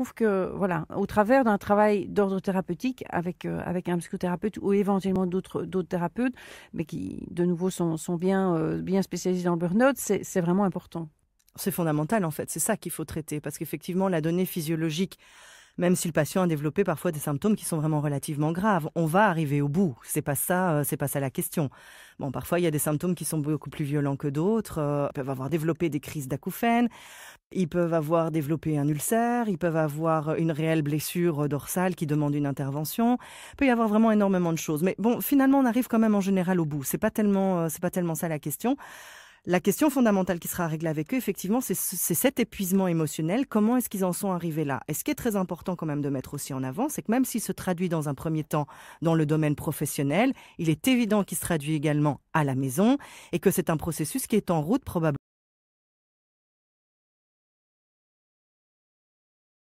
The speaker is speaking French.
Je trouve que, voilà, au travers d'un travail d'ordre thérapeutique avec, euh, avec un psychothérapeute ou éventuellement d'autres thérapeutes, mais qui, de nouveau, sont, sont bien, euh, bien spécialisés dans le burn-out, c'est vraiment important. C'est fondamental, en fait. C'est ça qu'il faut traiter, parce qu'effectivement, la donnée physiologique même si le patient a développé parfois des symptômes qui sont vraiment relativement graves. On va arriver au bout. C'est pas ça, euh, c'est pas ça la question. Bon, parfois il y a des symptômes qui sont beaucoup plus violents que d'autres. Ils euh, peuvent avoir développé des crises d'acouphènes. Ils peuvent avoir développé un ulcère, ils peuvent avoir une réelle blessure dorsale qui demande une intervention. Il peut y avoir vraiment énormément de choses. Mais bon, finalement, on arrive quand même en général au bout. C'est pas euh, c'est pas tellement ça la question. La question fondamentale qui sera réglée avec eux, effectivement, c'est cet épuisement émotionnel. Comment est-ce qu'ils en sont arrivés là Et ce qui est très important quand même de mettre aussi en avant, c'est que même s'il se traduit dans un premier temps dans le domaine professionnel, il est évident qu'il se traduit également à la maison et que c'est un processus qui est en route probablement